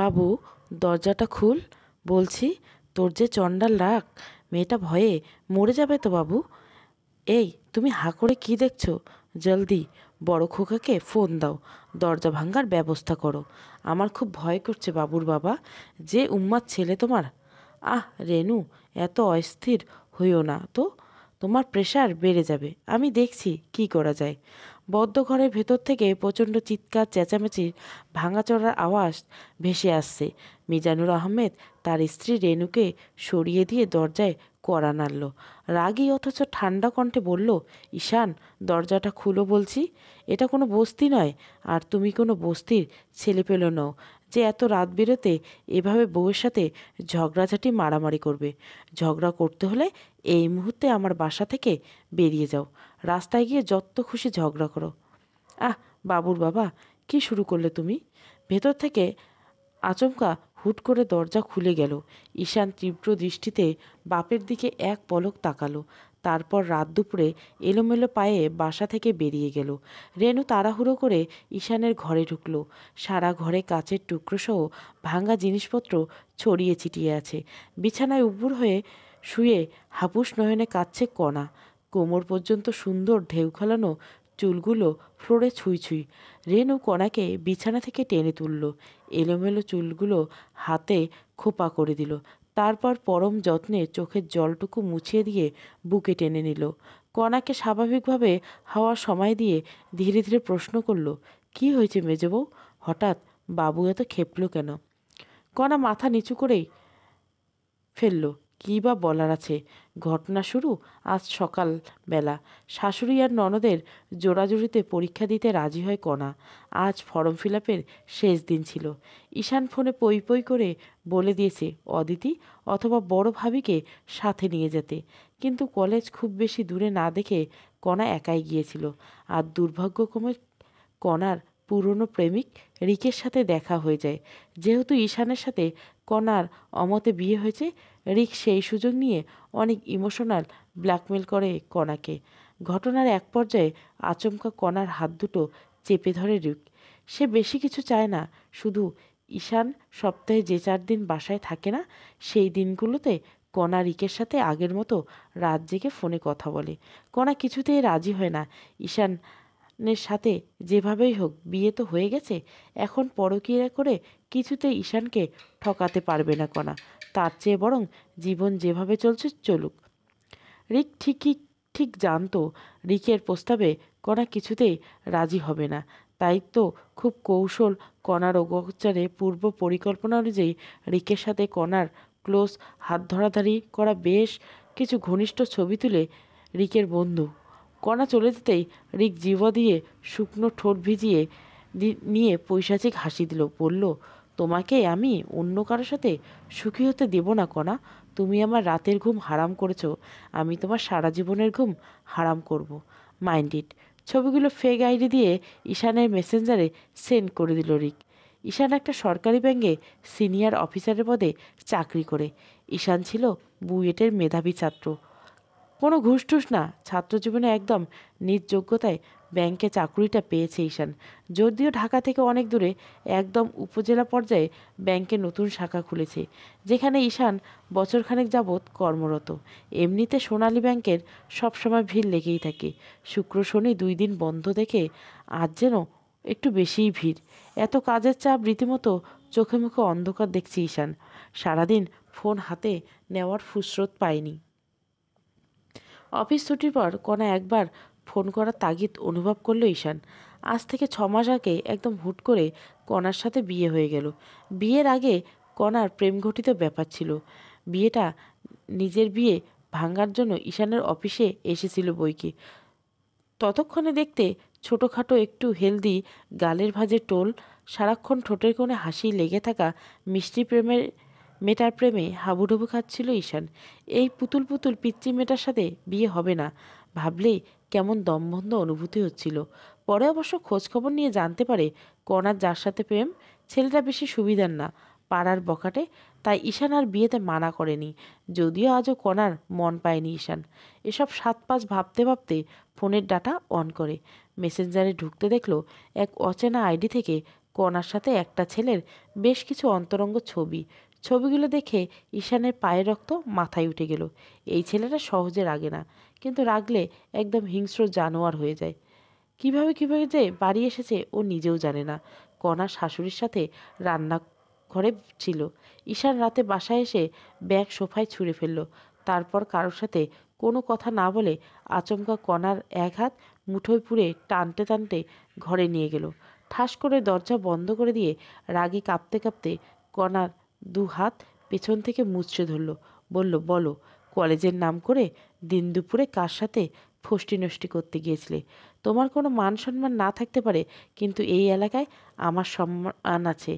বাবু দরজাটা খুল বলছি তোর যে চণ্ডাল রাখ মেয়েটা ভয়ে মরে যাবে তো বাবু এই তুমি হা করে কী দেখছো জলদি বড় খোকাকে ফোন দাও দরজা ভাঙ্গার ব্যবস্থা করো আমার খুব ভয় করছে বাবুর বাবা যে উম্মার ছেলে তোমার আহ রেনু এত অস্থির হইও না তো তোমার প্রেশার বেড়ে যাবে আমি দেখছি কি করা যায় বদ্ধ ঘরের ভেতর থেকে প্রচণ্ড চিৎকার চেঁচামেচির ভাঙাচড়ার আওয়াজ ভেসে আসছে মিজানুর আহমেদ তার স্ত্রী রেনুকে সরিয়ে দিয়ে দরজায় কড়া নাড়ল রাগি অথচ ঠান্ডা কণ্ঠে বলল ঈশান দরজাটা খুলো বলছি এটা কোনো বস্তি নয় আর তুমি কোনো বস্তির ছেলে পেলো নও যে এত রাত বেরোতে এভাবে বউয়ের সাথে ঝগড়াঝাটি মারামারি করবে ঝগড়া করতে হলে এই মুহূর্তে আমার বাসা থেকে বেরিয়ে যাও রাস্তায় গিয়ে যত খুশি ঝগড়া করো আহ বাবুর বাবা কি শুরু করলে তুমি ভেতর থেকে আচমকা হুট করে দরজা খুলে গেল ঈশান তীব্র দৃষ্টিতে বাপের দিকে এক পলক তাকালো তারপর রাত দুপুরে এলোমেলো পায়ে বাসা থেকে বেরিয়ে গেল রেনু তাড়াহুড়ো করে ঈশানের ঘরে ঢুকলো সারা ঘরে কাচের সহ ভাঙা জিনিসপত্র ছড়িয়ে ছিটিয়ে আছে বিছানায় উবুর হয়ে শুয়ে হাপুস নয়নে কাচ্ছে কণা কোমর পর্যন্ত সুন্দর ঢেউ খেলানো চুলগুলো ফ্লোরে ছুঁই ছুঁই রেনু কণাকে বিছানা থেকে টেনে তুলল এলোমেলো চুলগুলো হাতে খোপা করে দিল তারপর পরম যত্নে চোখের জলটুকু মুছিয়ে দিয়ে বুকে টেনে নিল কণাকে স্বাভাবিকভাবে হাওয়া সময় দিয়ে ধীরে ধীরে প্রশ্ন করল কি হয়েছে মেজবউ হঠাৎ বাবু এত খেপল কেন কণা মাথা নিচু করেই ফেললো কী বা বলার আছে ঘটনা শুরু আজ সকাল বেলা শাশুড়ি আর ননদের জোড়াজুড়িতে পরীক্ষা দিতে রাজি হয় কণা আজ ফর্ম ফিল শেষ দিন ছিল ঈশান ফোনে পই পই করে বলে দিয়েছে অদিতি অথবা বড় ভাবিকে সাথে নিয়ে যেতে কিন্তু কলেজ খুব বেশি দূরে না দেখে কণা একাই গিয়েছিল আর দুর্ভাগ্যক্রমে কণার পুরনো প্রেমিক রিকের সাথে দেখা হয়ে যায় যেহেতু ঈশানের সাথে কণার অমতে বিয়ে হয়েছে রিক সেই সুযোগ নিয়ে অনেক ইমোশনাল ব্ল্যাকমেল করে কণাকে ঘটনার এক পর্যায়ে আচমকা কণার হাত দুটো চেপে ধরে রিক সে বেশি কিছু চায় না শুধু ঈশান সপ্তাহে যে চার দিন বাসায় থাকে না সেই দিনগুলোতে কণা রিকের সাথে আগের মতো রাত জেগে ফোনে কথা বলে কণা কিছুতেই রাজি হয় না ঈশানের সাথে যেভাবেই হোক বিয়ে তো হয়ে গেছে এখন পরকীয়া করে কিছুতে ঈশানকে ঠকাতে পারবে না কণা তার চেয়ে বরং জীবন যেভাবে চলছে চলুক রিক ঠিকই ঠিক জানতো রিকের প্রস্তাবে কণা কিছুতেই রাজি হবে না তাই তো খুব কৌশল কণার অগোচারে পূর্ব পরিকল্পনা অনুযায়ী রিকের সাথে কণার ক্লোজ হাত ধরাধারি করা বেশ কিছু ঘনিষ্ঠ ছবি তুলে রিকের বন্ধু কণা চলে যেতেই রিক জীব দিয়ে শুকনো ঠোঁট ভিজিয়ে নিয়ে পৈশাচিক হাসি দিল বলল তোমাকে আমি অন্য কারোর সাথে সুখী হতে দেব না কণা তুমি আমার রাতের ঘুম হারাম করেছো আমি তোমার সারা জীবনের ঘুম হারাম করব মাইন্ড ইট ছবিগুলো ফেক আইডি দিয়ে ঈশানের মেসেঞ্জারে সেন্ড করে দিল রিক ঈশান একটা সরকারি ব্যাঙ্কে সিনিয়র অফিসারের পদে চাকরি করে ঈশান ছিল বুয়েটের মেধাবী ছাত্র কোনো ঘুষ টুস না ছাত্রজীবনে একদম নিজ যোগ্যতায় ব্যাংকে চাকরিটা পেয়েছে ঈশান যদিও ঢাকা থেকে অনেক দূরে একদম উপজেলা পর্যায়ে ব্যাংকে নতুন শাখা খুলেছে যেখানে ঈশান বছরখানেক যাবৎ কর্মরত এমনিতে সোনালী ব্যাংকের সবসময় ভিড় লেগেই থাকে শুক্র শনি দুই দিন বন্ধ দেখে আজ যেন একটু বেশিই ভিড় এত কাজের চাপ রীতিমতো চোখে মুখে অন্ধকার দেখছি ঈশান সারাদিন ফোন হাতে নেওয়ার ফুসরত পায়নি অফিস ছুটির পর কোনা একবার ফোন করার তাগিদ অনুভব করলো ঈশান আজ থেকে ছ মাস আগে একদম হুট করে কনার সাথে বিয়ে হয়ে গেল বিয়ের আগে কণার প্রেমঘটিত ব্যাপার ছিল বিয়েটা নিজের বিয়ে ভাঙ্গার জন্য ঈশানের অফিসে এসেছিল বইকে ততক্ষণে দেখতে ছোটোখাটো একটু হেলদি গালের ভাজে টোল সারাক্ষণ ঠোঁটের কোণে হাসি লেগে থাকা মিষ্টি প্রেমের মেটার প্রেমে হাবুডুবু খাচ্ছিল ঈশান এই পুতুল পুতুল পিচ্চি মেটার সাথে বিয়ে হবে না ভাবলেই কেমন দমবন্ধ অনুভূতি হচ্ছিল পরে অবশ্য খোঁজখবর নিয়ে জানতে পারে কনার যার সাথে প্রেম ছেলেটা বেশি সুবিধার না পাড়ার বকাটে তাই ঈশান আর বিয়েতে মানা করেনি যদিও আজও কণার মন পায়নি ঈশান এসব সাত পাঁচ ভাবতে ভাবতে ফোনের ডাটা অন করে মেসেঞ্জারে ঢুকতে দেখলো এক অচেনা আইডি থেকে কণার সাথে একটা ছেলের বেশ কিছু অন্তরঙ্গ ছবি ছবিগুলো দেখে ঈশানের পায়ের রক্ত মাথায় উঠে গেল এই ছেলেটা সহজে রাগে না কিন্তু রাগলে একদম হিংস্র জানোয়ার হয়ে যায় কিভাবে কিভাবে যে বাড়ি এসেছে ও নিজেও জানে না কণা শাশুড়ির সাথে রান্না ঘরে ছিল ঈশান রাতে বাসায় এসে ব্যাগ সোফায় ছুঁড়ে ফেলল তারপর কারোর সাথে কোনো কথা না বলে আচমকা কণার এক হাত মুঠোয় পুড়ে টানতে টানতে ঘরে নিয়ে গেল ঠাস করে দরজা বন্ধ করে দিয়ে রাগে কাঁপতে কাঁপতে কণার দু হাত পেছন থেকে মুচড়ে ধরল বলল বলো কলেজের নাম করে দিন দুপুরে কার সাথে ফষ্টি নষ্টি করতে গিয়েছিলে তোমার কোনো মান সম্মান না থাকতে পারে কিন্তু এই এলাকায় আমার সম্মান আছে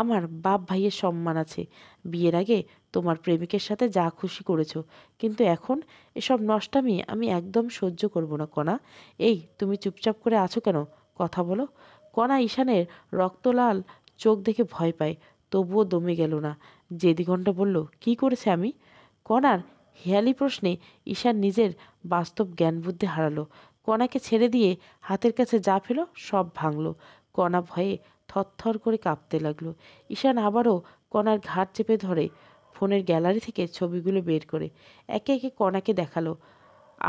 আমার বাপ ভাইয়ের সম্মান আছে বিয়ের আগে তোমার প্রেমিকের সাথে যা খুশি করেছ কিন্তু এখন এসব নষ্টামি আমি একদম সহ্য করব না কণা এই তুমি চুপচাপ করে আছো কেন কথা বলো কণা ঈশানের রক্তলাল চোখ দেখে ভয় পায় তবুও দমে গেল না জেদি ঘণ্টা বলল কি করেছে আমি কণার হেয়ালি প্রশ্নে ঈশান নিজের বাস্তব জ্ঞান বুদ্ধি হারালো কণাকে ছেড়ে দিয়ে হাতের কাছে যা ফেলো সব ভাঙল কণা ভয়ে থরথর করে কাঁপতে লাগলো ঈশান আবারও কণার ঘাট চেপে ধরে ফোনের গ্যালারি থেকে ছবিগুলো বের করে একে একে কণাকে দেখালো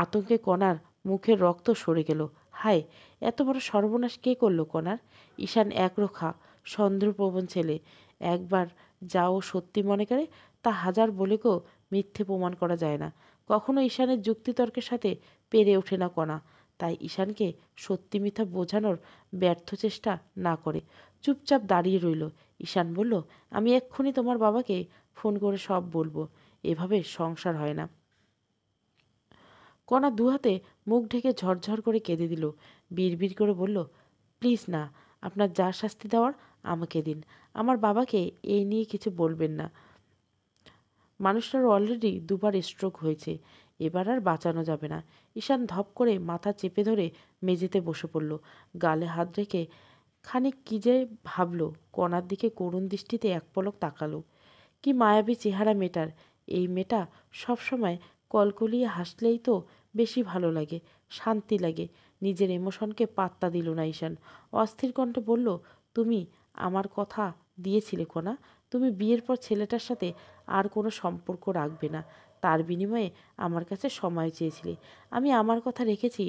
আতঙ্কে কণার মুখের রক্ত সরে গেল হায় এত বড় সর্বনাশ কে করলো কণার ঈশান একরোখা সন্দেহপ্রবণ ছেলে একবার যাও সত্যি মনে করে তা হাজার বলেকেও মিথ্যে প্রমাণ করা যায় না কখনো ঈশানের যুক্তিতর্কের সাথে পেরে ওঠে না কণা তাই ঈশানকে সত্যি মিথ্যা বোঝানোর ব্যর্থ চেষ্টা না করে চুপচাপ দাঁড়িয়ে রইল ঈশান বলল আমি এক্ষুনি তোমার বাবাকে ফোন করে সব বলবো এভাবে সংসার হয় না কণা দুহাতে মুখ ঢেকে ঝরঝর করে কেঁদে দিল বিড়বিড় করে বলল প্লিজ না আপনার যা শাস্তি দেওয়ার আমাকে দিন আমার বাবাকে এই নিয়ে কিছু বলবেন না মানুষটার অলরেডি দুবার স্ট্রোক হয়েছে এবার আর বাঁচানো যাবে না ঈশান ধপ করে মাথা চেপে ধরে মেঝেতে বসে পড়ল গালে হাত রেখে খানিক কী যে ভাবল কণার দিকে করুণ দৃষ্টিতে এক পলক তাকালো কি মায়াবী চেহারা মেটার এই মেটা সবসময় কলকলিয়ে হাসলেই তো বেশি ভালো লাগে শান্তি লাগে নিজের এমোশনকে পাত্তা দিল না ঈশান অস্থির কণ্ঠে বলল তুমি আমার কথা দিয়েছিলে কোনা তুমি বিয়ের পর ছেলেটার সাথে আর কোনো সম্পর্ক রাখবে না তার বিনিময়ে আমার কাছে সময় চেয়েছিলে আমি আমার কথা রেখেছি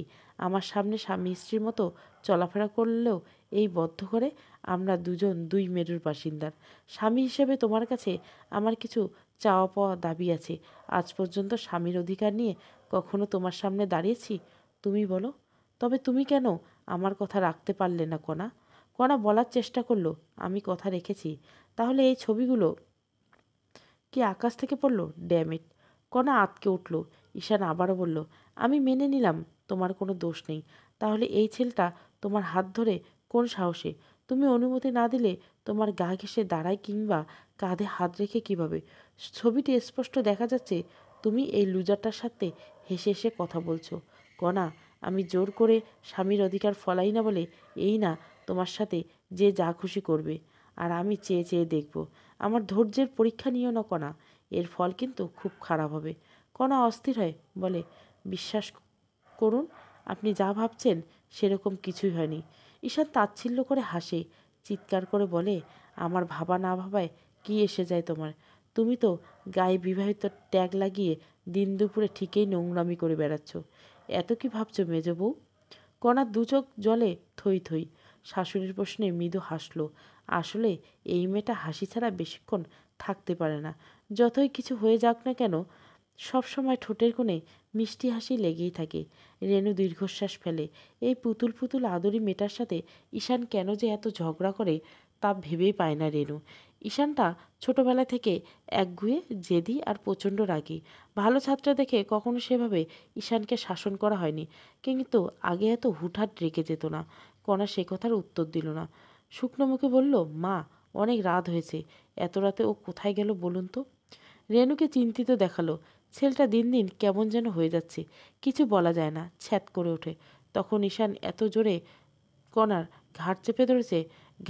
আমার সামনে স্বামী স্ত্রীর মতো চলাফেরা করলেও এই বদ্ধ করে আমরা দুজন দুই মেরুর বাসিন্দার স্বামী হিসেবে তোমার কাছে আমার কিছু চাওয়া পাওয়া দাবি আছে আজ পর্যন্ত স্বামীর অধিকার নিয়ে কখনো তোমার সামনে দাঁড়িয়েছি তুমি বলো তবে তুমি কেন আমার কথা রাখতে পারলে না কণা কণা বলার চেষ্টা করলো আমি কথা রেখেছি তাহলে এই ছবিগুলো কি আকাশ থেকে পড়লো ড্যামিট কণা আতকে উঠল ঈশান আবারও বলল আমি মেনে নিলাম তোমার কোনো দোষ নেই তাহলে এই ছেলেটা তোমার হাত ধরে কোন সাহসে তুমি অনুমতি না দিলে তোমার গা ঘেসে দাঁড়ায় কিংবা কাঁধে হাত রেখে কিভাবে ছবিটি স্পষ্ট দেখা যাচ্ছে তুমি এই লুজারটার সাথে হেসে হেসে কথা বলছো কণা আমি জোর করে স্বামীর অধিকার ফলাই না বলে এই না তোমার সাথে যে যা খুশি করবে আর আমি চেয়ে চেয়ে দেখব আমার ধৈর্যের পরীক্ষা নিও না কণা এর ফল কিন্তু খুব খারাপ হবে কণা অস্থির হয় বলে বিশ্বাস করুন আপনি যা ভাবছেন সেরকম কিছুই হয়নি ঈশান তাচ্ছিল্য করে হাসে চিৎকার করে বলে আমার ভাবা না ভাবায় কি এসে যায় তোমার তুমি তো গায়ে বিবাহিত ট্যাগ লাগিয়ে দিন দুপুরে ঠিকই নোংরামি করে বেড়াচ্ছ এত কি ভাবছো মেজ বউ দুচোখ জলে থই থই শাশুড়ির প্রশ্নে মৃদু হাসলো আসলে এই মেয়েটা হাসি ছাড়া বেশিক্ষণ থাকতে পারে না যতই কিছু হয়ে যাক না কেন সব সময় ঠোঁটের কোণে মিষ্টি হাসি লেগেই থাকে রেণু দীর্ঘশ্বাস ফেলে এই পুতুল পুতুল আদরি মেটার সাথে ঈশান কেন যে এত ঝগড়া করে তা ভেবেই পায় না রেণু ঈশানটা ছোটবেলা থেকে একগুয়ে জেদি আর প্রচণ্ড রাগি ভালো ছাত্র দেখে কখনো সেভাবে ঈশানকে শাসন করা হয়নি কিন্তু আগে এত হুটহাট রেগে যেত না কণা সে কথার উত্তর দিল না শুকনো মুখে বলল মা অনেক রাত হয়েছে এত রাতে ও কোথায় গেল বলুন তো রেণুকে চিন্তিত দেখালো ছেলেটা দিন দিন কেমন যেন হয়ে যাচ্ছে কিছু বলা যায় না ছ্যাত করে ওঠে তখন ঈশান এত জোরে কনার ঘাড় চেপে ধরেছে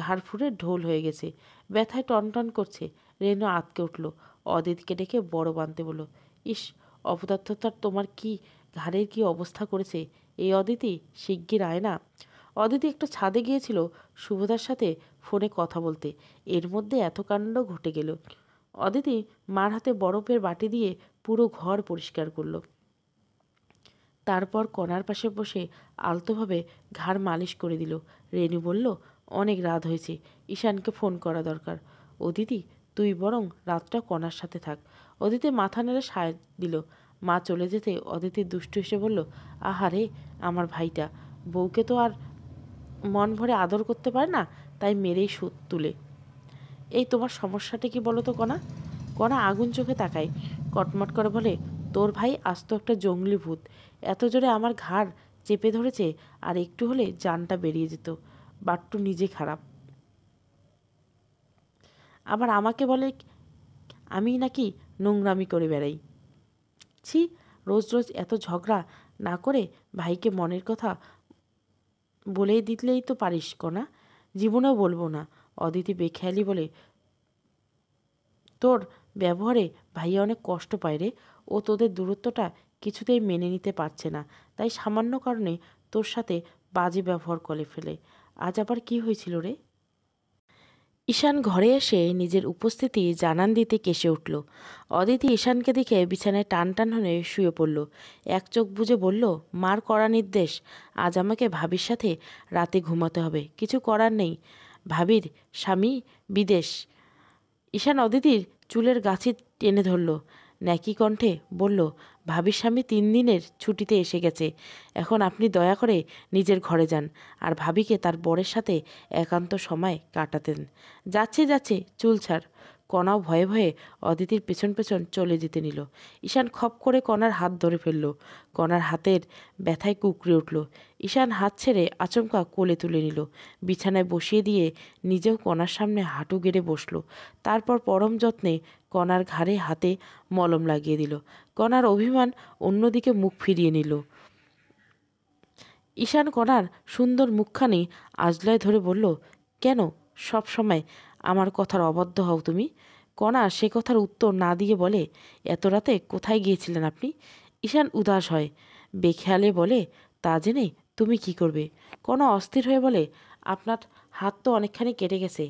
ঘাড় ফুঁড়ে ঢোল হয়ে গেছে ব্যথায় টনটন করছে রেণু আঁতকে উঠল অদিতকে ডেকে বড় বানতে বলল ইস অপদার্থতার তোমার কি ঘাড়ের কি অবস্থা করেছে এই অদিতি শিগগির আয় না অদিতি একটু ছাদে গিয়েছিল শুভদার সাথে ফোনে কথা বলতে এর মধ্যে এত কাণ্ড ঘটে গেল অদিতি মার হাতে বরফের বাটি দিয়ে পুরো ঘর পরিষ্কার করলো তারপর কণার পাশে বসে আলতোভাবে ঘাড় মালিশ করে দিল রেনু বলল অনেক রাত হয়েছে ঈশানকে ফোন করা দরকার অদিতি তুই বরং রাতটা কণার সাথে থাক অদিতি মাথা নেড়ে সায় দিল মা চলে যেতে অদিতি দুষ্টু এসে বলল আহারে আমার ভাইটা বউকে তো আর মন ভরে আদর করতে পারে না তাই মেরেই সুদ তুলে এই তোমার সমস্যাটা কি বলো তো কণা কণা আগুন চোখে তাকায় কটমট করে বলে তোর ভাই আস্ত একটা জঙ্গলি ভূত এত জোরে আমার ঘাড় চেপে ধরেছে আর একটু হলে জানটা বেরিয়ে যেত বাট্টু নিজে খারাপ আবার আমাকে বলে আমি নাকি নোংরামি করে বেড়াই ছি রোজ রোজ এত ঝগড়া না করে ভাইকে মনের কথা বলেই দিলেই তো পারিস কনা জীবনেও বলবো না অদিতি বেখেয়ালি বলে তোর ব্যবহারে ভাইয়া অনেক কষ্ট পায় রে ও তোদের দূরত্বটা কিছুতেই মেনে নিতে পারছে না তাই সামান্য কারণে তোর সাথে বাজে ব্যবহার করে ফেলে আজ আবার কি হয়েছিল রে ঈশান ঘরে এসে নিজের উপস্থিতি জানান দিতে কেসে উঠল অদিতি ঈশানকে দেখে বিছানায় টান টান হয়ে শুয়ে পড়ল এক চোখ বুঝে বলল মার করা নির্দেশ আজ আমাকে ভাবির সাথে রাতে ঘুমাতে হবে কিছু করার নেই ভাবির স্বামী বিদেশ ঈশান অদিতির চুলের গাছি টেনে ধরল ন্যাকি কণ্ঠে বলল ভাবির স্বামী তিন দিনের ছুটিতে এসে গেছে এখন আপনি দয়া করে নিজের ঘরে যান আর ভাবিকে তার বরের সাথে একান্ত সময় কাটাতেন যাচ্ছে যাচ্ছে চুল ছাড় কণাও ভয়ে ভয়ে অদিতির পেছন পেছন চলে যেতে নিল ঈশান খপ করে কণার হাত ধরে ফেলল কণার হাতের ব্যথায় কুকড়ে উঠল ঈশান হাত ছেড়ে আচমকা কোলে তুলে নিল বিছানায় বসিয়ে দিয়ে নিজেও কণার সামনে হাঁটু গেড়ে বসল তারপর পরম যত্নে কণার ঘাড়ে হাতে মলম লাগিয়ে দিল কণার অভিমান অন্যদিকে মুখ ফিরিয়ে নিল ঈশান কণার সুন্দর মুখখানি আজলায় ধরে বলল কেন সব সময় আমার কথার অবদ্ধ হও তুমি কণা সে কথার উত্তর না দিয়ে বলে এত রাতে কোথায় গিয়েছিলেন আপনি ঈশান উদাস হয় বেখেয়ালে বলে তা জেনে তুমি কি করবে কণা অস্থির হয়ে বলে আপনার হাত তো অনেকখানি কেটে গেছে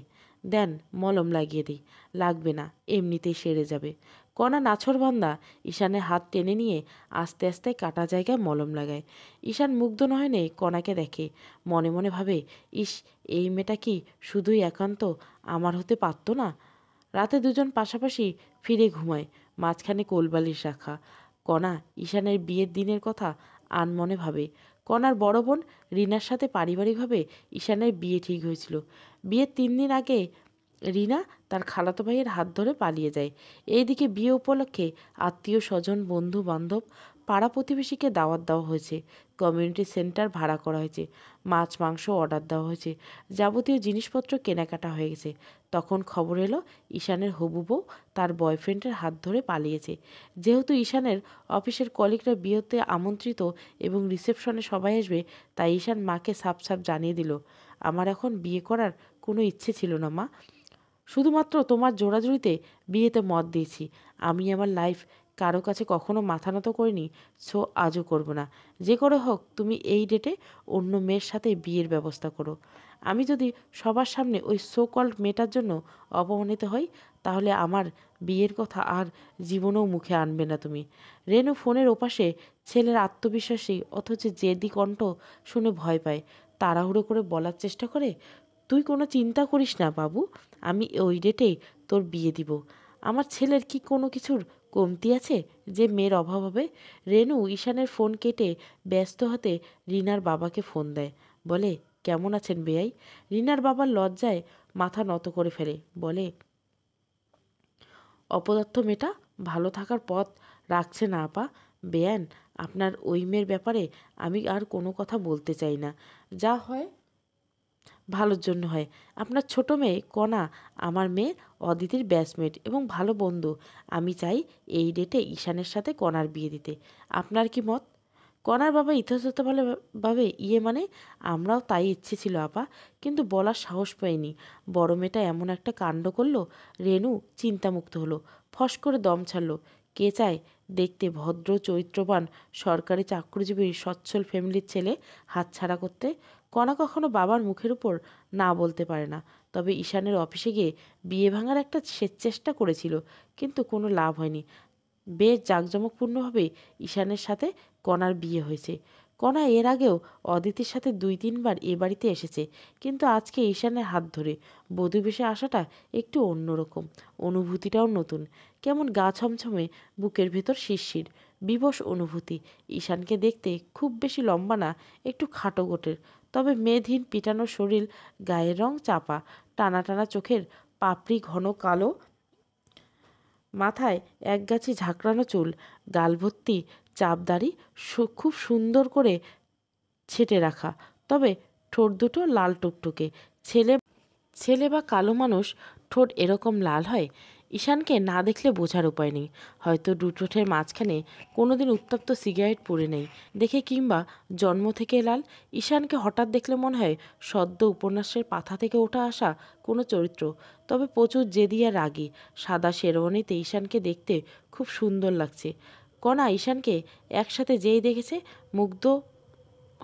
দেন মলম লাগিয়ে দিই লাগবে না এমনিতেই সেরে যাবে কণা নাছরবান্দা ঈশানের হাত টেনে নিয়ে আস্তে আস্তে কাটা জায়গায় মলম লাগায় ঈশান মুগ্ধ নয়নে কণাকে দেখে মনে মনে ভাবে ইস এই মেয়েটা কি শুধুই একান্ত আমার হতে পারত না রাতে দুজন পাশাপাশি ফিরে ঘুমায় মাঝখানে কোলবালিশ রাখা কণা ঈশানের বিয়ের দিনের কথা আনমনে ভাবে কণার বড় বোন রিনার সাথে পারিবারিকভাবে ঈশানের বিয়ে ঠিক হয়েছিল বিয়ের তিন দিন আগে রিনা তার খালাতো ভাইয়ের হাত ধরে পালিয়ে যায় এইদিকে বিয়ে উপলক্ষে আত্মীয় স্বজন বন্ধু বান্ধব পাড়া প্রতিবেশীকে দাওয়াত দেওয়া হয়েছে কমিউনিটি সেন্টার ভাড়া করা হয়েছে মাছ মাংস অর্ডার দেওয়া হয়েছে যাবতীয় জিনিসপত্র কেনাকাটা হয়ে গেছে তখন খবর এলো ঈশানের হবু বউ তার বয়ফ্রেন্ডের হাত ধরে পালিয়েছে যেহেতু ঈশানের অফিসের কলিগরা বিয়েতে আমন্ত্রিত এবং রিসেপশনে সবাই আসবে তাই ঈশান মাকে সাপ সাপ জানিয়ে দিল আমার এখন বিয়ে করার কোনো ইচ্ছে ছিল না মা শুধুমাত্র তোমার জোড়াজুড়িতে বিয়েতে মত দিয়েছি আমি আমার লাইফ কারো কাছে কখনো মাথা নত করিনি সো আজও করব না যে করে হোক তুমি এই ডেটে অন্য মেয়ের সাথে বিয়ের ব্যবস্থা করো আমি যদি সবার সামনে ওই সো কল্ড মেয়েটার জন্য অপমানিত হই তাহলে আমার বিয়ের কথা আর জীবনেও মুখে আনবে না তুমি রেনু ফোনের ওপাশে ছেলের আত্মবিশ্বাসী অথচ জেদি কণ্ঠ শুনে ভয় পায় তাড়াহুড়ো করে বলার চেষ্টা করে তুই কোনো চিন্তা করিস না বাবু আমি ওই ডেটে তোর বিয়ে দিব আমার ছেলের কি কোনো কিছুর কমতি আছে যে মেয়ের অভাব হবে রেনু ঈশানের ফোন কেটে ব্যস্ত হতে রিনার বাবাকে ফোন দেয় বলে কেমন আছেন বেয়াই রিনার বাবার লজ্জায় মাথা নত করে ফেলে বলে অপদার্থ মেয়েটা ভালো থাকার পথ রাখছে না আপা বেয়ান আপনার ওই মেয়ের ব্যাপারে আমি আর কোনো কথা বলতে চাই না যা হয় ভালোর জন্য হয় আপনার ছোট মেয়ে কণা আমার মেয়ে অদিতির ব্যাচমেট এবং ভালো বন্ধু আমি চাই এই ডেটে ঈশানের সাথে কণার বিয়ে দিতে আপনার কি মত কণার বাবা ভালোভাবে ইয়ে মানে আমরাও তাই ইচ্ছে ছিল আপা কিন্তু বলার সাহস পাইনি বড় মেয়েটা এমন একটা কাণ্ড করলো রেনু চিন্তামুক্ত হলো ফস করে দম ছাড়লো কে চায় দেখতে ভদ্র চৈত্রবান সরকারি চাকরিজীবীর সচ্ছল ফ্যামিলির ছেলে হাতছাড়া করতে কণা কখনো বাবার মুখের উপর না বলতে পারে না তবে ঈশানের অফিসে গিয়ে বিয়ে ভাঙার একটা সে চেষ্টা করেছিল কিন্তু কোনো লাভ হয়নি বেশ জাঁকজমকপূর্ণভাবে ঈশানের সাথে কণার বিয়ে হয়েছে কণা এর আগেও অদিতির সাথে দুই তিনবার এ বাড়িতে এসেছে কিন্তু আজকে ঈশানের হাত ধরে বধুবেশে আসাটা একটু অন্যরকম অনুভূতিটাও নতুন কেমন গা ছমছমে বুকের ভেতর শিরশির বিবশ অনুভূতি ঈশানকে দেখতে খুব বেশি লম্বা না একটু খাটো গোটের তবে মেধিন পিটানো শরীর গায়ের রং চাপা টানা টানা চোখের পাপড়ি ঘন কালো মাথায় একগাছি ঝাঁকড়ানো চুল গাল ভর্তি চাপদাড়ি খুব সুন্দর করে ছেটে রাখা তবে ঠোঁট দুটো লাল টুকটুকে ছেলে ছেলে বা কালো মানুষ ঠোঁট এরকম লাল হয় ঈশানকে না দেখলে বোঝার উপায় নেই হয়তো ডুটোঠের মাঝখানে কোনোদিন উত্তপ্ত সিগারেট পড়ে নেই দেখে কিংবা জন্ম থেকে লাল ঈশানকে হঠাৎ দেখলে মনে হয় সদ্য উপন্যাসের পাথা থেকে ওঠা আসা কোনো চরিত্র তবে প্রচুর জেদি আর রাগি সাদা শেরওয়ানিতে ঈশানকে দেখতে খুব সুন্দর লাগছে কণা ঈশানকে একসাথে যেই দেখেছে মুগ্ধ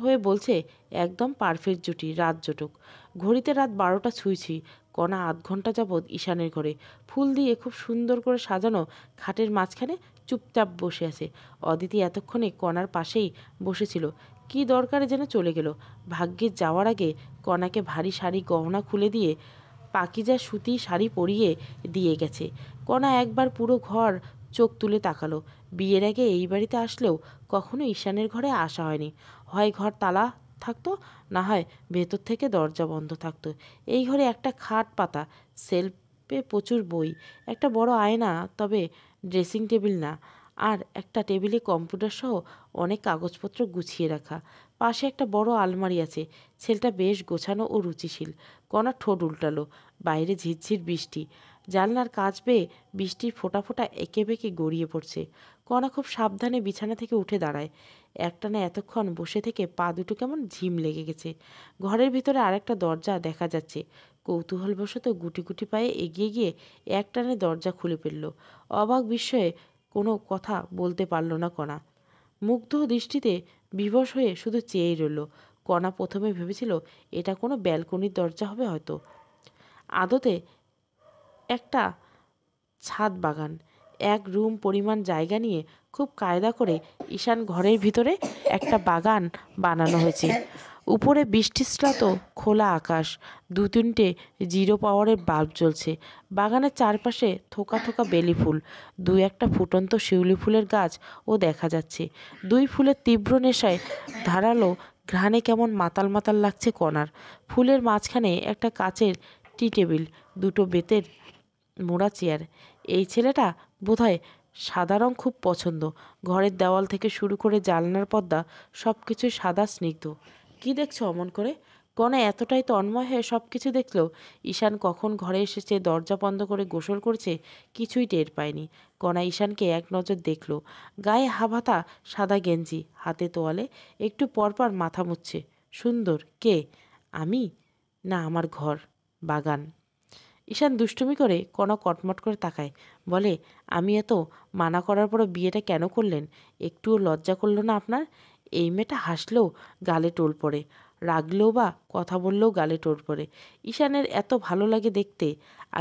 হয়ে বলছে একদম পারফেক্ট জুটি রাত জটুক ঘড়িতে রাত বারোটা ছুঁই কণা আধ ঘন্টা যাবৎ ঈশানের ঘরে ফুল দিয়ে খুব সুন্দর করে সাজানো খাটের মাঝখানে চুপচাপ বসে আছে অদিতি এতক্ষণে কণার পাশেই বসেছিল কি দরকারে যেন চলে গেল ভাগ্যে যাওয়ার আগে কণাকে ভারী শাড়ি গহনা খুলে দিয়ে পাকিজা সুতি শাড়ি পরিয়ে দিয়ে গেছে কণা একবার পুরো ঘর চোখ তুলে তাকালো বিয়ের আগে এই বাড়িতে আসলেও কখনো ঈশানের ঘরে আসা হয়নি হয় ঘর তালা থাকতো না হয় ভেতর থেকে দরজা বন্ধ থাকতো এই ঘরে একটা খাট পাতা সেলফে প্রচুর বই একটা বড় আয়না তবে ড্রেসিং টেবিল না আর একটা টেবিলে কম্পিউটার সহ অনেক কাগজপত্র গুছিয়ে রাখা পাশে একটা বড় আলমারি আছে ছেলেটা বেশ গোছানো ও রুচিশীল কণা ঠোঁট উল্টালো বাইরে ঝিরঝির বৃষ্টি জানলার কাজ পেয়ে বৃষ্টির ফোটা ফোটা এঁকে বেঁকে গড়িয়ে পড়ছে কণা খুব সাবধানে বিছানা থেকে উঠে দাঁড়ায় একটানা এতক্ষণ বসে থেকে পা দুটো কেমন ঝিম লেগে গেছে ঘরের ভিতরে আরেকটা দরজা দেখা যাচ্ছে কৌতূহলবশত গুটি গুটি পায়ে এগিয়ে গিয়ে একটানে দরজা খুলে ফেলল অবাক বিস্ময়ে কোনো কথা বলতে পারল না কণা মুগ্ধ দৃষ্টিতে বিবশ হয়ে শুধু চেয়েই রইল কণা প্রথমে ভেবেছিল এটা কোনো ব্যালকনির দরজা হবে হয়তো আদতে একটা ছাদ বাগান এক রুম পরিমাণ জায়গা নিয়ে খুব কায়দা করে ঈশান ঘরের ভিতরে একটা বাগান বানানো হয়েছে উপরে বৃষ্টিস্নাত খোলা আকাশ দু তিনটে জিরো পাওয়ারের বাল্ব জ্বলছে বাগানের চারপাশে থোকা থোকা বেলি ফুল দু একটা ফুটন্ত শিউলি ফুলের গাছ ও দেখা যাচ্ছে দুই ফুলের তীব্র নেশায় ধারালো ঘ্রাণে কেমন মাতাল মাতাল লাগছে কণার ফুলের মাঝখানে একটা কাচের টি টেবিল দুটো বেতের মোড়া চেয়ার এই ছেলেটা বোধহয় সাদা রং খুব পছন্দ ঘরের দেওয়াল থেকে শুরু করে জালনার পর্দা সব কিছুই সাদা স্নিগ্ধ কি দেখছো অমন করে কনে এতটাই তন্ময় হয়ে সব কিছু দেখলেও ঈশান কখন ঘরে এসেছে দরজা বন্ধ করে গোসল করছে কিছুই টের পায়নি কনা ঈশানকে এক নজর দেখল গায়ে হাভাতা সাদা গেঞ্জি হাতে তোয়ালে একটু পরপর মাথা মুচ্ছে সুন্দর কে আমি না আমার ঘর বাগান ঈশান দুষ্টুমি করে কোনো কটমট করে তাকায় বলে আমি এত মানা করার পরও বিয়েটা কেন করলেন একটুও লজ্জা করলো না আপনার এই মেয়েটা হাসলেও গালে টোল পড়ে রাগলেও বা কথা বললেও গালে টোল পড়ে ঈশানের এত ভালো লাগে দেখতে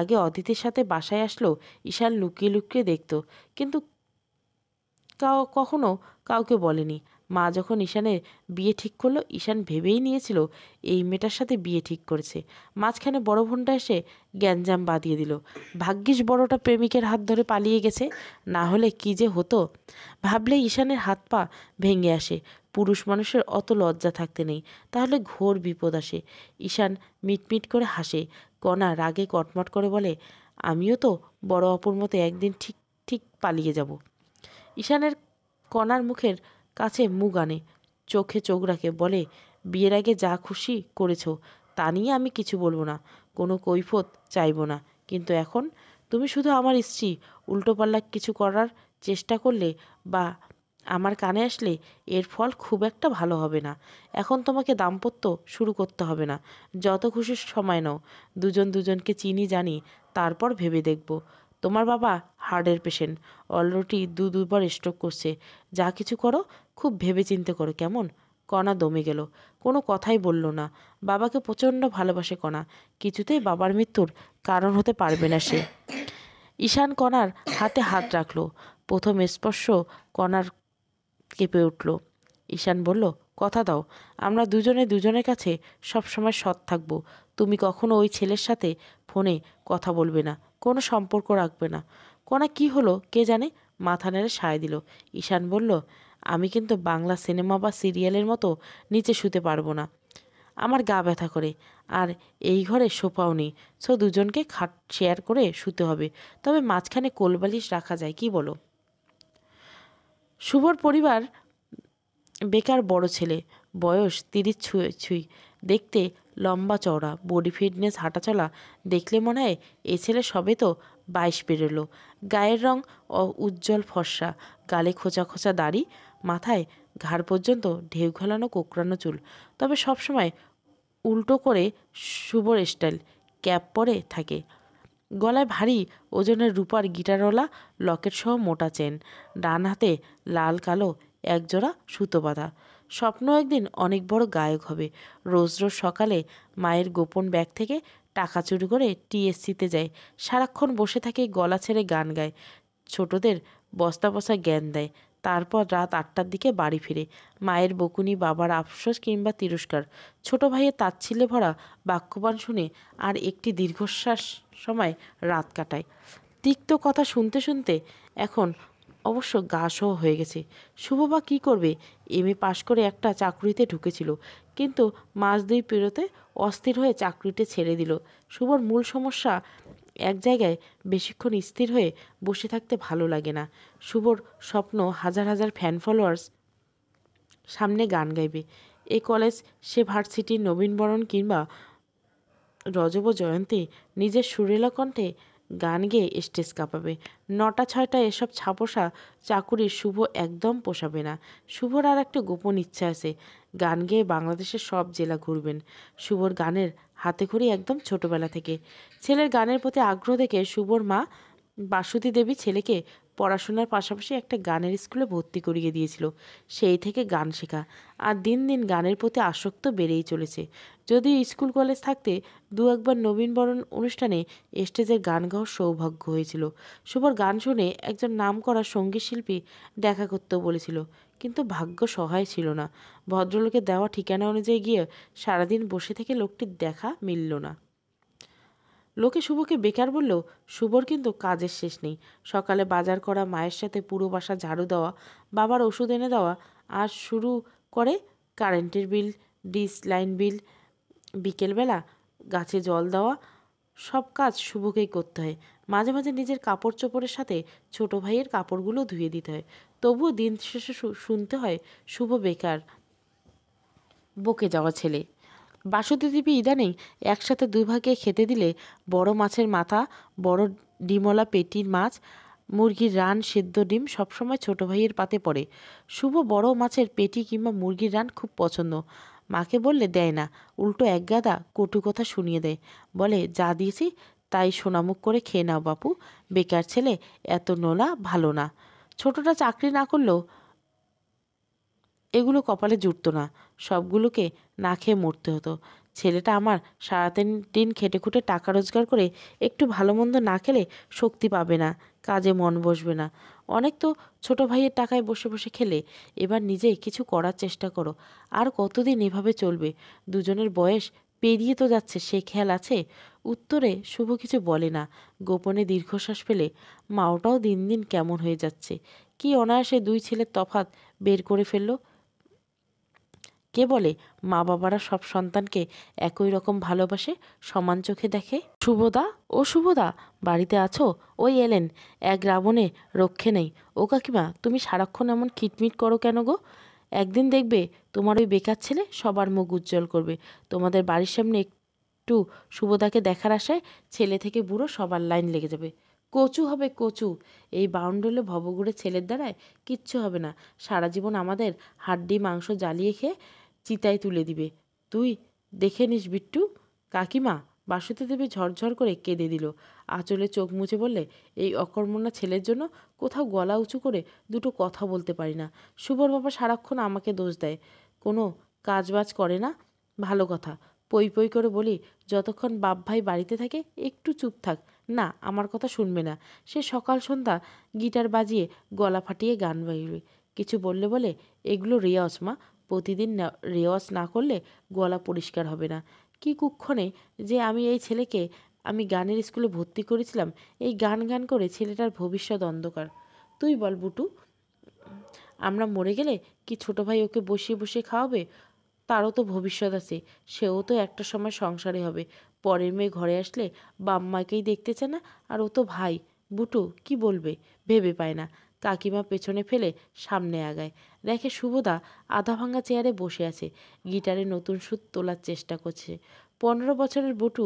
আগে অদিতের সাথে বাসায় আসলেও ঈশান লুকিয়ে লুকিয়ে দেখত কিন্তু কাউ কখনো কাউকে বলেনি মা যখন ঈশানের বিয়ে ঠিক করলো ঈশান ভেবেই নিয়েছিল এই মেয়েটার সাথে বিয়ে ঠিক করেছে মাঝখানে বড় বোনটা এসে গ্যাঞ্জাম বাঁধিয়ে দিল ভাগ্যিস বড়টা প্রেমিকের হাত ধরে পালিয়ে গেছে না হলে কি যে হতো ভাবলে ঈশানের হাত পা ভেঙে আসে পুরুষ মানুষের অত লজ্জা থাকতে নেই তাহলে ঘোর বিপদ আসে ঈশান মিটমিট করে হাসে কণা রাগে কটমট করে বলে আমিও তো বড় অপর মতো একদিন ঠিক ঠিক পালিয়ে যাব ঈশানের কণার মুখের কাছে মুখ আনে চোখে চোখ রাখে বলে বিয়ের আগে যা খুশি করেছ তা নিয়ে আমি কিছু বলবো না কোনো কৈফত চাইব না কিন্তু এখন তুমি শুধু আমার স্ত্রী উল্টোপাল্লা কিছু করার চেষ্টা করলে বা আমার কানে আসলে এর ফল খুব একটা ভালো হবে না এখন তোমাকে দাম্পত্য শুরু করতে হবে না যত খুশির সময় নাও দুজন দুজনকে চিনি জানি তারপর ভেবে দেখব তোমার বাবা হার্টের পেশেন্ট অলরেডি দু দুবার স্ট্রোক করছে যা কিছু করো খুব ভেবে চিনতে করো কেমন কণা দমে গেল কোনো কথাই বলল না বাবাকে প্রচণ্ড ভালোবাসে কণা কিছুতেই বাবার মৃত্যুর কারণ হতে পারবে না সে ঈশান কণার হাতে হাত রাখলো প্রথম স্পর্শ কণার কেঁপে উঠল ঈশান বলল কথা দাও আমরা দুজনে দুজনের কাছে সবসময় সৎ থাকব তুমি কখনো ওই ছেলের সাথে ফোনে কথা বলবে না কোনো সম্পর্ক রাখবে না কোনা কি হলো কে জানে মাথা নেড়ে সায় দিল ঈশান বলল আমি কিন্তু বাংলা সিনেমা বা সিরিয়ালের মতো নিচে শুতে পারবো না আমার গা ব্যথা করে আর এই ঘরে সোফাও নেই সো দুজনকে খাট শেয়ার করে শুতে হবে তবে মাঝখানে কোলবালিশ রাখা যায় কি বলো শুভর পরিবার বেকার বড় ছেলে বয়স তিরিশ ছুঁয়ে ছুঁই দেখতে লম্বা চওড়া বডি ফিটনেস হাঁটাচলা দেখলে মনে হয় এ ছেলে সবে তো বাইশ পেরোলো গায়ের রং উজ্জ্বল ফর্সা গালে খোঁচা খোঁচা দাড়ি মাথায় ঘাড় পর্যন্ত ঢেউ খেলানো কোকড়ানো চুল তবে সবসময় উল্টো করে শুভর স্টাইল ক্যাপ পরে থাকে গলায় ভারী ওজনের রূপার গিটারওয়ালা লকেটসহ মোটা চেন ডান হাতে লাল কালো একজোড়া সুতো বাঁধা স্বপ্ন একদিন অনেক বড় গায়ক হবে রোজ রোজ সকালে মায়ের গোপন ব্যাগ থেকে টাকা চুরি করে টিএসসিতে যায় সারাক্ষণ বসে থাকে গলা ছেড়ে গান গায় ছোটদের বস্তা বসা জ্ঞান দেয় তারপর রাত আটটার দিকে বাড়ি ফিরে মায়ের বকুনি বাবার আফসোস কিংবা তিরস্কার ছোট ভাইয়ের তাচ্ছিল্যে ভরা বাক্যবান শুনে আর একটি দীর্ঘশ্বাস সময় রাত কাটায় তিক্ত কথা শুনতে শুনতে এখন অবশ্য গাছও হয়ে গেছে শুভ বা কী করবে এম এ পাশ করে একটা চাকরিতে ঢুকেছিল কিন্তু মাস দুই পেরোতে অস্থির হয়ে চাকরিটি ছেড়ে দিল শুভর মূল সমস্যা এক জায়গায় বেশিক্ষণ স্থির হয়ে বসে থাকতে ভালো লাগে না শুভর স্বপ্ন হাজার হাজার ফ্যান ফলোয়ার্স সামনে গান গাইবে এ কলেজ সে ভার্সিটির নবীনবরণ কিংবা রজব জয়ন্তী নিজের সুরেলা কণ্ঠে গান গেয়ে স্টেজ কাঁপাবে নটা ছয়টা এসব ছাপোষা চাকুরির শুভ একদম পোষাবে না শুভর আর একটা গোপন ইচ্ছা আছে গান গেয়ে বাংলাদেশের সব জেলা ঘুরবেন শুভর গানের হাতে খড়ি একদম ছোটবেলা থেকে ছেলের গানের প্রতি আগ্রহ দেখে শুভর মা বাসুতি দেবী ছেলেকে পড়াশোনার পাশাপাশি একটা গানের স্কুলে ভর্তি করিয়ে দিয়েছিল সেই থেকে গান শেখা আর দিন দিন গানের প্রতি আসক্ত বেড়েই চলেছে যদিও স্কুল কলেজ থাকতে দু একবার নবীনবরণ অনুষ্ঠানে স্টেজের গান গাওয়ার সৌভাগ্য হয়েছিল সুভার গান শুনে একজন নাম করা সঙ্গীত শিল্পী দেখা করতেও বলেছিল কিন্তু ভাগ্য সহায় ছিল না ভদ্রলোকে দেওয়া ঠিকানা অনুযায়ী গিয়ে সারাদিন বসে থেকে লোকটির দেখা মিলল না লোকে শুভকে বেকার বললেও শুভর কিন্তু কাজের শেষ নেই সকালে বাজার করা মায়ের সাথে পুরো বাসা ঝাড়ু দেওয়া বাবার ওষুধ এনে দেওয়া আর শুরু করে কারেন্টের বিল ডিস লাইন বিল বিকেলবেলা গাছে জল দেওয়া সব কাজ শুভকেই করতে হয় মাঝে মাঝে নিজের কাপড় চোপড়ের সাথে ছোট ভাইয়ের কাপড়গুলো ধুয়ে দিতে হয় তবুও দিন শেষে শুনতে হয় শুভ বেকার বকে যাওয়া ছেলে বাসন্তী দেবী ইদানেই একসাথে দুই ভাগে খেতে দিলে বড় মাছের মাথা বড় ডিমলা পেটির মাছ মুরগির রান সেদ্ধ ডিম সবসময় ছোট ভাইয়ের পাতে পড়ে শুভ বড় মাছের পেটি কিংবা মুরগির রান খুব পছন্দ মাকে বললে দেয় না উল্টো এক গাদা কটু কথা শুনিয়ে দেয় বলে যা দিয়েছি তাই সোনামুখ করে খেয়ে নাও বাপু বেকার ছেলে এত নোলা ভালো না ছোটটা চাকরি না করলেও এগুলো কপালে জুটত না সবগুলোকে না খেয়ে মরতে হতো ছেলেটা আমার তিন দিন খেটে খুঁটে টাকা রোজগার করে একটু ভালো মন্দ না খেলে শক্তি পাবে না কাজে মন বসবে না অনেক তো ছোট ভাইয়ের টাকায় বসে বসে খেলে এবার নিজেই কিছু করার চেষ্টা করো আর কতদিন এভাবে চলবে দুজনের বয়স পেরিয়ে তো যাচ্ছে সে খেয়াল আছে উত্তরে শুভ কিছু বলে না গোপনে দীর্ঘশ্বাস ফেলে মা ওটাও দিন দিন কেমন হয়ে যাচ্ছে কি অনায়াসে দুই ছেলের তফাত বের করে ফেললো কে বলে মা বাবারা সব সন্তানকে একই রকম ভালোবাসে সমান চোখে দেখে শুভদা ও শুভদা বাড়িতে আছো ওই এলেন এক রাবণে রক্ষে নেই ও কাকিমা তুমি সারাক্ষণ এমন খিটমিট করো কেন গো একদিন দেখবে তোমার ওই বেকার ছেলে সবার মুখ উজ্জ্বল করবে তোমাদের বাড়ির সামনে একটু শুভদাকে দেখার আশায় ছেলে থেকে বুড়ো সবার লাইন লেগে যাবে কচু হবে কচু এই বাউন্ডলে ভবগুড়ে ছেলের দ্বারায় কিচ্ছু হবে না সারা জীবন আমাদের হাড্ডি মাংস জ্বালিয়ে খেয়ে চিতায় তুলে দিবে তুই দেখে নিস বিট্টু কাকিমা বাসুতে ঝরঝর করে কেঁদে দিল আঁচলে চোখ মুছে বললে এই অকর্মণ্য ছেলের জন্য কোথাও গলা উঁচু করে দুটো কথা বলতে পারি না সুবর বাবা সারাক্ষণ আমাকে দোষ দেয় কোনো কাজবাজ করে না ভালো কথা পই পই করে বলি যতক্ষণ বাপ ভাই বাড়িতে থাকে একটু চুপ থাক না আমার কথা শুনবে না সে সকাল সন্ধ্যা গিটার বাজিয়ে গলা ফাটিয়ে গান বাজবে কিছু বললে বলে এগুলো রেওয়াজ মা প্রতিদিন রেওয়াজ না করলে গলা পরিষ্কার হবে না কি কুক্ষণে যে আমি এই ছেলেকে আমি গানের স্কুলে ভর্তি করেছিলাম এই গান গান করে ছেলেটার ভবিষ্যৎ অন্ধকার তুই বল বুটু আমরা মরে গেলে কি ছোট ভাই ওকে বসিয়ে বসিয়ে খাওয়াবে তারও তো ভবিষ্যৎ আছে সেও তো একটা সময় সংসারে হবে পরের মেয়ে ঘরে আসলে বাপ মাকেই চায় না আর ও তো ভাই বুটু কি বলবে ভেবে পায় না কাকিমা পেছনে ফেলে সামনে আগায় দেখে শুভদা আধা ভাঙা চেয়ারে বসে আছে গিটারে নতুন সুর তোলার চেষ্টা করছে পনেরো বছরের বটু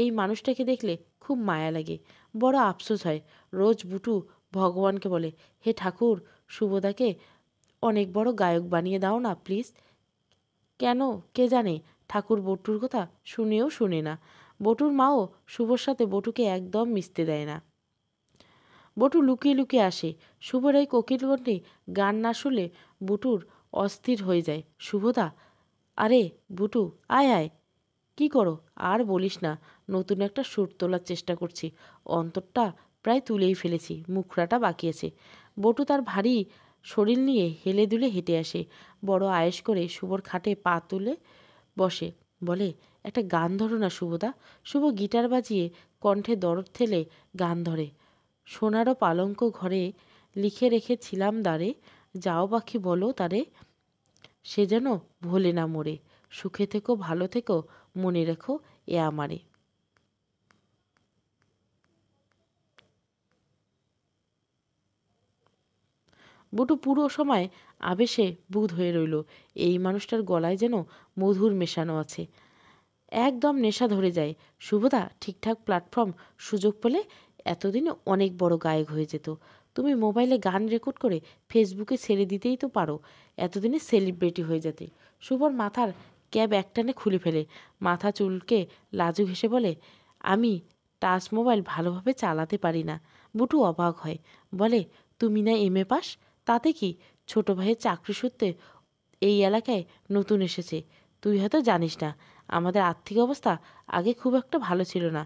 এই মানুষটাকে দেখলে খুব মায়া লাগে বড় আফসোস হয় রোজ বুটু ভগবানকে বলে হে ঠাকুর শুভদাকে অনেক বড় গায়ক বানিয়ে দাও না প্লিজ কেন কে জানে ঠাকুর বটুর কথা শুনেও শুনে না বটুর মাও শুভর সাথে বটুকে একদম মিশতে দেয় না বটু লুকিয়ে লুকিয়ে আসে শুভর এই কোকিলবন্যে গান না শুলে বুটুর অস্থির হয়ে যায় শুভদা আরে বুটু আয় আয় কি করো আর বলিস না নতুন একটা সুর তোলার চেষ্টা করছি অন্তরটা প্রায় তুলেই ফেলেছি মুখরাটা বাকি আছে বটু তার ভারী শরীর নিয়ে হেলে দুলে হেঁটে আসে বড় আয়েস করে শুভর খাটে পা তুলে বসে বলে একটা গান ধরো না শুভদা শুভ গিটার বাজিয়ে কণ্ঠে দরদ ঠেলে গান ধরে সোনারও পালঙ্ক ঘরে লিখে রেখেছিলাম দ্বারে যাও পাখি বলো তারে সে যেন ভোলে না মরে সুখে থেকো ভালো থেকো মনে রেখো এ আমারে বটু পুরো সময় আবেশে বুধ হয়ে রইল এই মানুষটার গলায় যেন মধুর মেশানো আছে একদম নেশা ধরে যায় শুভদা ঠিকঠাক প্ল্যাটফর্ম সুযোগ পেলে এতদিনে অনেক বড় গায়ক হয়ে যেত তুমি মোবাইলে গান রেকর্ড করে ফেসবুকে ছেড়ে দিতেই তো পারো এতদিনে সেলিব্রিটি হয়ে যেতে শুভর মাথার ক্যাব একটানে খুলে ফেলে মাথা চুলকে লাজুক হেসে বলে আমি টাচ মোবাইল ভালোভাবে চালাতে পারি না বুটু অবাক হয় বলে তুমি না এম এ পাস তাতে কি ছোট ভাইয়ের চাকরি সূত্রে এই এলাকায় নতুন এসেছে তুই হয়তো জানিস না আমাদের আর্থিক অবস্থা আগে খুব একটা ভালো ছিল না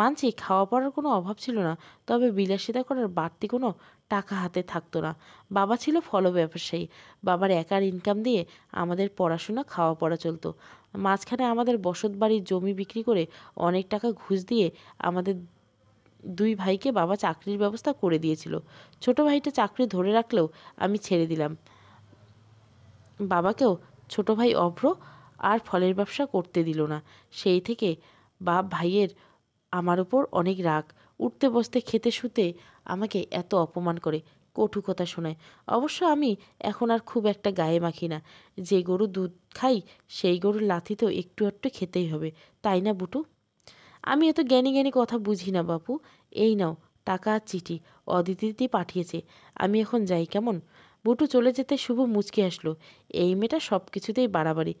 মানছি খাওয়া পড়ার কোনো অভাব ছিল না তবে বিলাসিতা করার বাড়তি কোনো টাকা হাতে থাকতো না বাবা ছিল ফল ব্যবসায়ী বাবার একার ইনকাম দিয়ে আমাদের পড়াশোনা খাওয়া পড়া চলতো মাঝখানে আমাদের বসত বাড়ির জমি বিক্রি করে অনেক টাকা ঘুষ দিয়ে আমাদের দুই ভাইকে বাবা চাকরির ব্যবস্থা করে দিয়েছিল ছোট ভাইটা চাকরি ধরে রাখলেও আমি ছেড়ে দিলাম বাবাকেও ছোট ভাই অভ্র আর ফলের ব্যবসা করতে দিল না সেই থেকে বাপ ভাইয়ের আমার উপর অনেক রাগ উঠতে বসতে খেতে শুতে আমাকে এত অপমান করে কটু কথা শোনায় অবশ্য আমি এখন আর খুব একটা গায়ে মাখি না যে গরু দুধ খাই সেই গরুর লাথি তো একটু একটু খেতেই হবে তাই না বুটু আমি এত জ্ঞানী জ্ঞানী কথা বুঝি না বাপু এই নাও টাকা আর চিঠি অদিতিতি পাঠিয়েছে আমি এখন যাই কেমন বটু চলে যেতে শুভ মুচকে আসলো এই মেয়েটা সব কিছুতেই বাড়াবাড়ি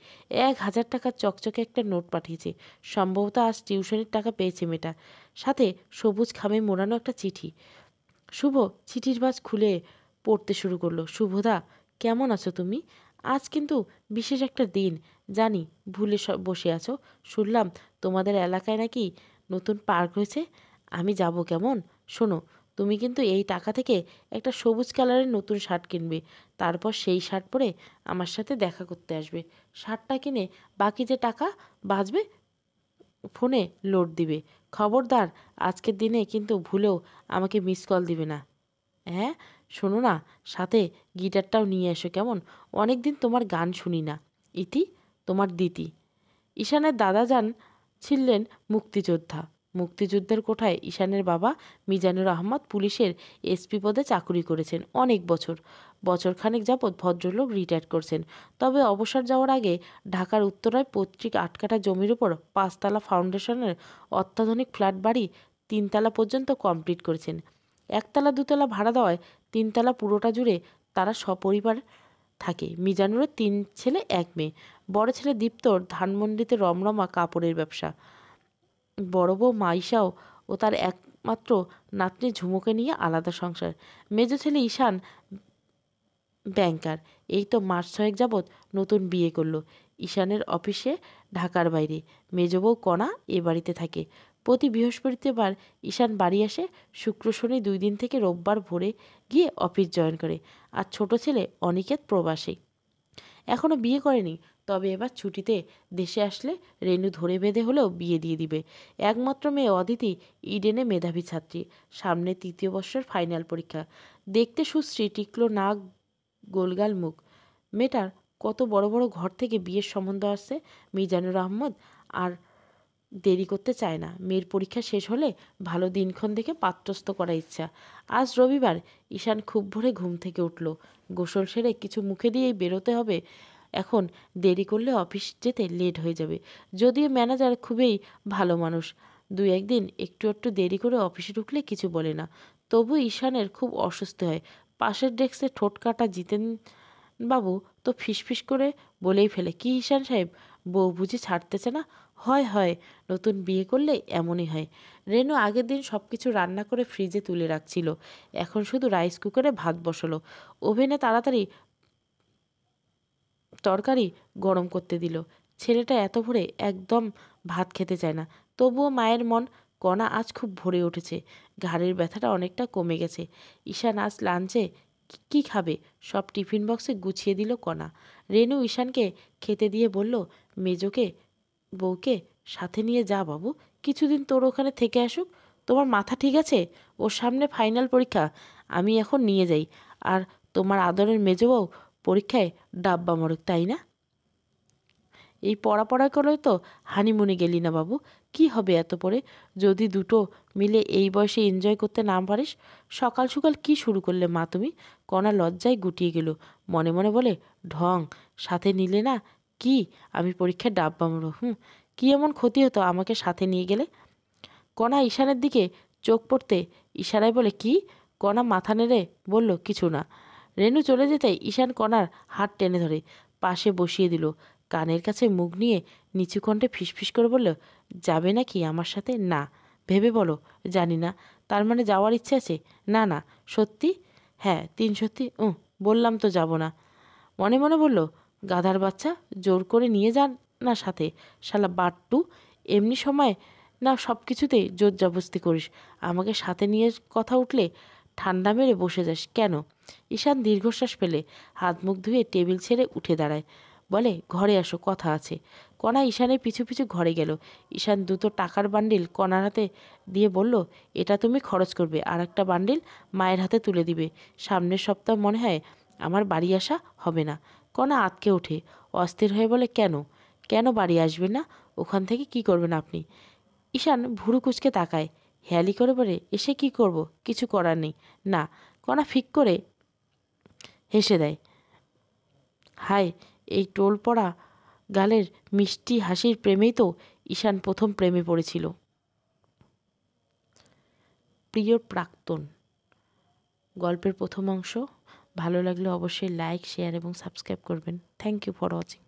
এক হাজার টাকার চকচকে একটা নোট পাঠিয়েছে সম্ভবত আজ টিউশনের টাকা পেয়েছে মেয়েটা সাথে সবুজ খামে মোড়ানো একটা চিঠি শুভ চিঠির বাজ খুলে পড়তে শুরু করলো শুভদা কেমন আছো তুমি আজ কিন্তু বিশেষ একটা দিন জানি ভুলে বসে আছো শুনলাম তোমাদের এলাকায় নাকি নতুন পার্ক হয়েছে আমি যাব কেমন শোনো তুমি কিন্তু এই টাকা থেকে একটা সবুজ কালারের নতুন শার্ট কিনবে তারপর সেই শার্ট পরে আমার সাথে দেখা করতে আসবে শার্টটা কিনে বাকি যে টাকা বাঁচবে ফোনে লোড দিবে খবরদার আজকের দিনে কিন্তু ভুলেও আমাকে মিস কল দিবে না হ্যাঁ শোনো না সাথে গিটারটাও নিয়ে এসো কেমন অনেক দিন তোমার গান শুনি না ইতি তোমার দিতি ঈশানের দাদা যান ছিলেন মুক্তিযোদ্ধা মুক্তিযুদ্ধের কোঠায় ঈশানের বাবা মিজানুর আহমদ পুলিশের এসপি পদে চাকুরি করেছেন অনেক বছর বছরখানেক যাবৎ ভদ্রলোক রিটায়ার করছেন তবে অবসর যাওয়ার আগে ঢাকার উত্তরায় পৈতৃক আটকাটা জমির উপর পাঁচতলা ফাউন্ডেশনের অত্যাধুনিক ফ্ল্যাট বাড়ি তিনতলা পর্যন্ত কমপ্লিট করেছেন একতলা দুতলা ভাড়া দেওয়ায় তিনতলা পুরোটা জুড়ে তারা সপরিবার থাকে মিজানুরের তিন ছেলে এক মেয়ে বড় ছেলে দীপ্তর ধানমন্ডিতে রমরমা কাপড়ের ব্যবসা বড় বউ মাইশাও ও তার একমাত্র নাতনি ঝুমুকে নিয়ে আলাদা সংসার মেজো ছেলে ঈশান ব্যাংকার এই তো মাস ছয়েক যাবৎ নতুন বিয়ে করলো ঈশানের অফিসে ঢাকার বাইরে মেজ বউ কণা এ বাড়িতে থাকে প্রতি বৃহস্পতিবার ঈশান বাড়ি আসে শুক্র শনি দুই দিন থেকে রোববার ভোরে গিয়ে অফিস জয়েন করে আর ছোট ছেলে অনিকেত প্রবাসী এখনও বিয়ে করেনি তবে এবার ছুটিতে দেশে আসলে রেনু ধরে বেঁধে হলেও বিয়ে দিয়ে দিবে একমাত্র মেয়ে অদিতি ইডেনে মেধাবী ছাত্রী সামনে তৃতীয় বর্ষের ফাইনাল পরীক্ষা দেখতে সুশ্রী টিকলো নাক গোলগাল মুখ মেয়েটার কত বড় বড় ঘর থেকে বিয়ের সম্বন্ধ আসছে মিজানুর আহমদ আর দেরি করতে চায় না মেয়ের পরীক্ষা শেষ হলে ভালো দিনক্ষণ দেখে পাত্রস্থ করার ইচ্ছা আজ রবিবার ঈশান খুব ভোরে ঘুম থেকে উঠল গোসল সেরে কিছু মুখে দিয়েই বেরোতে হবে এখন দেরি করলে অফিস যেতে লেট হয়ে যাবে যদিও ম্যানেজার খুবই ভালো মানুষ দু একদিন একটু একটু দেরি করে অফিসে ঢুকলে কিছু বলে না তবু ঈশানের খুব অসুস্থ হয় পাশের ডেস্কে ঠোঁট কাটা জিতেন বাবু তো ফিসফিস করে বলেই ফেলে কি ঈশান সাহেব বউ বুঝি ছাড়তেছে না হয় হয় নতুন বিয়ে করলে এমনই হয় রেনু আগের দিন সব কিছু রান্না করে ফ্রিজে তুলে রাখছিল এখন শুধু রাইস কুকারে ভাত বসালো ওভেনে তাড়াতাড়ি তরকারি গরম করতে দিল ছেলেটা এত ভোরে একদম ভাত খেতে চায় না তবুও মায়ের মন কণা আজ খুব ভরে উঠেছে ঘাড়ের ব্যথাটা অনেকটা কমে গেছে ঈশান আজ লাঞ্চে কি খাবে সব টিফিন বক্সে গুছিয়ে দিল কণা রেনু ঈশানকে খেতে দিয়ে বলল মেজোকে বউকে সাথে নিয়ে যা বাবু কিছুদিন তোর ওখানে থেকে আসুক তোমার মাথা ঠিক আছে ওর সামনে ফাইনাল পরীক্ষা আমি এখন নিয়ে যাই আর তোমার আদরের মেজবাবু পরীক্ষায় ডাব্বা মরক তাই না এই পড়া পড়া করে তো হানিমুনে গেলি না বাবু কি হবে এত পরে যদি দুটো মিলে এই বয়সে এনজয় করতে না পারিস সকাল সকাল কি শুরু করলে মা তুমি কণা লজ্জায় গুটিয়ে গেল মনে মনে বলে ঢং সাথে নিলে না কি আমি পরীক্ষায় ডাব্বা মর হুম কী এমন ক্ষতি হতো আমাকে সাথে নিয়ে গেলে কণা ঈশানের দিকে চোখ পড়তে ইশারায় বলে কি কণা মাথা নেড়ে বলল কিছু না রেনু চলে যেতেই ঈশান কণার হাত টেনে ধরে পাশে বসিয়ে দিল কানের কাছে মুখ নিয়ে নিচু কণ্ঠে ফিসফিস করে বলল যাবে নাকি আমার সাথে না ভেবে বলো জানি না তার মানে যাওয়ার ইচ্ছে আছে না না সত্যি হ্যাঁ তিন সত্যি ও বললাম তো যাব না মনে মনে বলল গাধার বাচ্চা জোর করে নিয়ে যান না সাথে শালা বাট্টু এমনি সময় না সব কিছুতেই জোর জবস্তি করিস আমাকে সাথে নিয়ে কথা উঠলে ঠান্ডা মেরে বসে যাস কেন ঈশান দীর্ঘশ্বাস ফেলে হাত মুখ ধুয়ে টেবিল ছেড়ে উঠে দাঁড়ায় বলে ঘরে আসো কথা আছে কণা ঈশানের পিছু পিছু ঘরে গেল ঈশান দুটো টাকার বান্ডিল কণার হাতে দিয়ে বলল এটা তুমি খরচ করবে আর একটা বান্ডিল মায়ের হাতে তুলে দিবে সামনের সপ্তাহ মনে হয় আমার বাড়ি আসা হবে না কণা আটকে ওঠে অস্থির হয়ে বলে কেন কেন বাড়ি আসবে না ওখান থেকে কি করবেন আপনি ঈশান ভুরু কুচকে তাকায় হেয়ালি করে পরে এসে কি করব কিছু করার নেই না কণা ফিক করে হেসে দেয় হায় এই টোল পড়া গালের মিষ্টি হাসির প্রেমেই তো ঈশান প্রথম প্রেমে পড়েছিল প্রিয় প্রাক্তন গল্পের প্রথম অংশ ভালো লাগলে অবশ্যই লাইক শেয়ার এবং সাবস্ক্রাইব করবেন থ্যাংক ইউ ফর ওয়াচিং